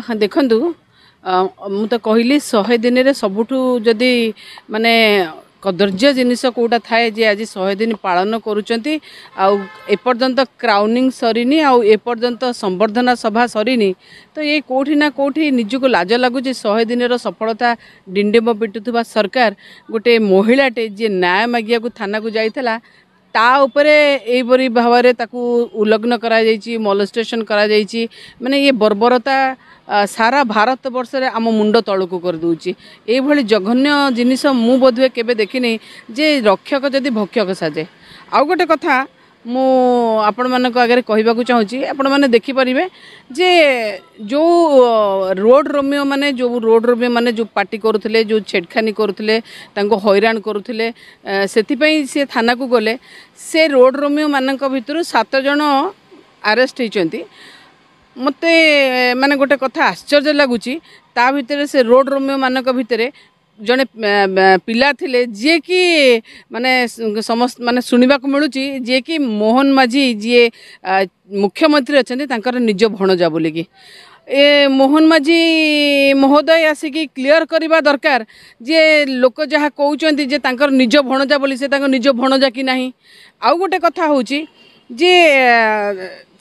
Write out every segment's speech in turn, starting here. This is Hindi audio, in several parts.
ଦେଖନ୍ତୁ ମୁଁ ତ କହିଲି ଶହେ ଦିନରେ ସବୁଠୁ ଯଦି ମାନେ କଦର୍ଯ୍ୟ ଜିନିଷ କେଉଁଟା ଥାଏ ଯେ ଆଜି ଶହେ ଦିନ ପାଳନ କରୁଛନ୍ତି ଆଉ ଏପର୍ଯ୍ୟନ୍ତ କ୍ରାଉନିଂ ସରିନି ଆଉ ଏପର୍ଯ୍ୟନ୍ତ ସମ୍ବର୍ଦ୍ଧନା ସଭା ସରିନି ତ ଏଇ କେଉଁଠି ନା କେଉଁଠି ନିଜକୁ ଲାଜ ଲାଗୁଛି ଶହେ ଦିନର ସଫଳତା ଡିଣ୍ଡିମ ପିଟୁଥିବା ସରକାର ଗୋଟିଏ ମହିଳାଟେ ଯିଏ ନ୍ୟାୟ ମାଗିବାକୁ ଥାନାକୁ ଯାଇଥିଲା তা ଉପରେ ଏହିପରି ଭାବରେ ତାକୁ ଉଲ୍ଲଗ୍ନ କରାଯାଇଛି ମଲଷ୍ଟେସନ୍ କରାଯାଇଛି ମାନେ ଇଏ ବର୍ବରତା ସାରା ଭାରତ ବର୍ଷରେ ଆମ ମୁଣ୍ଡ ତଳକୁ କରିଦେଉଛି ଏଇଭଳି ଜଘନ୍ୟ ଜିନିଷ ମୁଁ ବୋଧହୁଏ କେବେ ଦେଖିନି ଯେ ରକ୍ଷକ ଯଦି ଭକ୍ଷକ ସାଜେ ଆଉ ଗୋଟେ କଥା ମୁଁ ଆପଣମାନଙ୍କ ଆଗରେ କହିବାକୁ ଚାହୁଁଛି ଆପଣମାନେ ଦେଖିପାରିବେ ଯେ ଯେଉଁ ରୋଡ଼ ମାନେ ଯେଉଁ ରୋଡ଼ ମାନେ ଯେଉଁ ପାର୍ଟି କରୁଥିଲେ ଯେଉଁ ଛେଡ଼ଖାନି କରୁଥିଲେ ତାଙ୍କୁ ହଇରାଣ କରୁଥିଲେ ସେଥିପାଇଁ ସେ ଥାନାକୁ ଗଲେ ସେ ରୋଡ଼ ମାନଙ୍କ ଭିତରୁ ସାତ ଜଣ ଆରେଷ୍ଟ ହୋଇଛନ୍ତି ମୋତେ ମାନେ ଗୋଟେ କଥା ଆଶ୍ଚର୍ଯ୍ୟ ଲାଗୁଛି ତା ଭିତରେ ସେ ରୋଡ଼ ମାନଙ୍କ ଭିତରେ ଜଣେ ପିଲା ଥିଲେ ଯିଏକି ମାନେ ସମସ୍ତ ମାନେ ଶୁଣିବାକୁ ମିଳୁଛି ଯିଏକି ମୋହନ ମାଝି ଯିଏ ମୁଖ୍ୟମନ୍ତ୍ରୀ ଅଛନ୍ତି ତାଙ୍କର ନିଜ ଭଣଜା ବୋଲିକି ଏ ମୋହନ ମାଝି ମହୋଦୟ ଆସିକି କ୍ଲିଅର କରିବା ଦରକାର ଯେ ଲୋକ ଯାହା କହୁଛନ୍ତି ଯେ ତାଙ୍କର ନିଜ ଭଣଜା ବୋଲି ସେ ତାଙ୍କ ନିଜ ଭଣଜା କି ନାହିଁ ଆଉ ଗୋଟେ କଥା ହେଉଛି ଯେ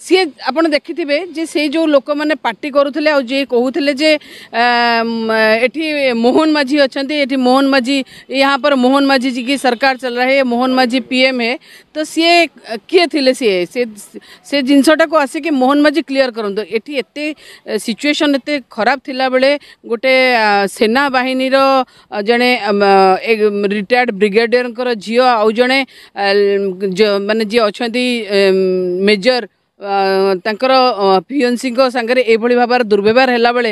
सी आप দেখিবে से जो लोक मैंने पार्टी পার্টি করুলে कहते मोहन माझी अच्छा ये मोहन माझी यहाँ पर मोहन माझी जी की सरकार चल रहा है मोहन माझी पीएम है तो सी किए थे सी से जिनसटा को आसिक मोहन माझी क्लीयर करते सिचुएसन एत खराब थिला बेले गोटे सेना बाहन जड़े रिटायर्ड ब्रिगेडियर झील आउ जड़े मानने जी अच्छा मेजर ତାଙ୍କର ଫିଓନ୍ସିଙ୍କ ସାଙ୍ଗରେ ଏଇଭଳି ଭାବରେ ଦୁର୍ବ୍ୟବହାର ହେଲାବେଳେ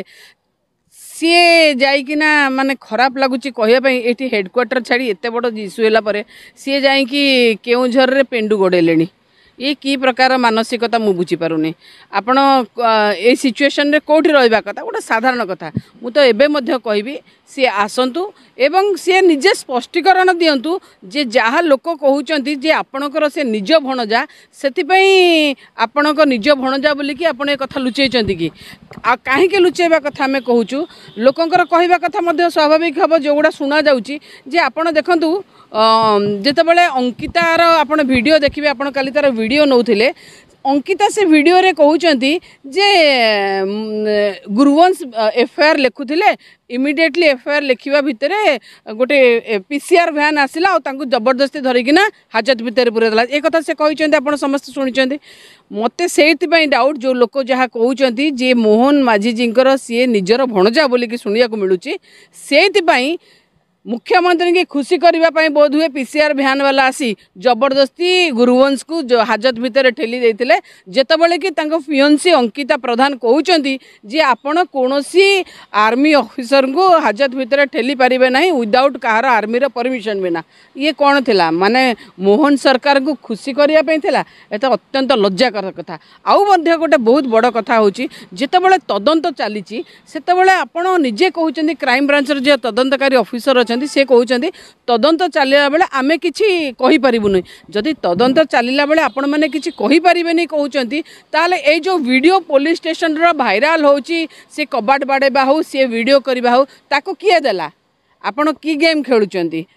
ସିଏ ଯାଇକିନା ମାନେ ଖରାପ ଲାଗୁଛି କହିବା ପାଇଁ ଏଠି ହେଡ଼କ୍ୱାର୍ଟର ଛାଡ଼ି ଏତେ ବଡ଼ ଇସ୍ୟୁ ହେଲା ପରେ ସିଏ ଯାଇକି କେଉଁଝରରେ ପେଣ୍ଡୁ ଗୋଡ଼େଇଲେଣି ଇଏ କି ପ୍ରକାର ମାନସିକତା ମୁଁ ବୁଝିପାରୁନି ଆପଣ ଏଇ ସିଚୁଏସନ୍ରେ କେଉଁଠି ରହିବା କଥା ଗୋଟେ ସାଧାରଣ କଥା ମୁଁ ତ ଏବେ ମଧ୍ୟ କହିବି ସିଏ ଆସନ୍ତୁ ଏବଂ ସିଏ ନିଜେ ସ୍ପଷ୍ଟୀକରଣ ଦିଅନ୍ତୁ ଯେ ଯାହା ଲୋକ କହୁଛନ୍ତି ଯେ ଆପଣଙ୍କର ସେ ନିଜ ଭଣଜା ସେଥିପାଇଁ ଆପଣଙ୍କ ନିଜ ଭଣଜା ବୋଲିକି ଆପଣ ଏ କଥା ଲୁଚେଇଛନ୍ତି କି ଆଉ କାହିଁକି ଲୁଚେଇବା କଥା ଆମେ କହୁଛୁ ଲୋକଙ୍କର କହିବା କଥା ମଧ୍ୟ ସ୍ୱାଭାବିକ ହେବ ଯେଉଁଗୁଡ଼ା ଶୁଣାଯାଉଛି ଯେ ଆପଣ ଦେଖନ୍ତୁ ଯେତେବେଳେ ଅଙ୍କିତାର ଆପଣ ଭିଡ଼ିଓ ଦେଖିବେ ଆପଣ କାଲି ତା'ର ଭିଡ଼ିଓ वीडियो नौ अंकिता से वीडियो रे जे गुरुवंश एफआईआर लिखुले इमिडिएटली एफआईआर लिखा भितर गोटे पीसीआर भ्यान आसला और जबरदस्ती धरिकिना हाजत भितर पूरा एक कथा से कही समस्त शुणी मत से डाउट जो लोक जहाँ कौन जे मोहन माझीजी सी निजर भणजा बोलिक कि शुणा मिलूँ से मुख्यमंत्री की खुशी करने बोध हुए पीसीआर भ्यान वाला आसी जबरदस्ती गुरुवंश को जो हाजत भितर ठेली देते जितेबले कि फिओन्सी अंकिता प्रधान कहते जी आपण कौन आर्मी अफिसर को हाजत भितर ठेली पारे ना विदाउट कह आर्मी परमिशन बिना ये कौन थी मानने मोहन सरकार को खुशी करने ये अत्यंत लज्जाकर कथा आउे गोटे बहुत बड़ कथा हूँ तदंत चली से आप निजे कहते क्राइम ब्रांचर जो तदंतकारी अफिसर अच्छा अच्छा कहते तदंत चलला आम किपरबुन जदि तदंत चलला बेले आपचारे कहते तेल ये जो वीडियो पुलिस स्टेसन रैराल हो कबाट बाड़े हूँ सी वीडियो करवा हूँ ताकू किए दे आप गेम खेलुंट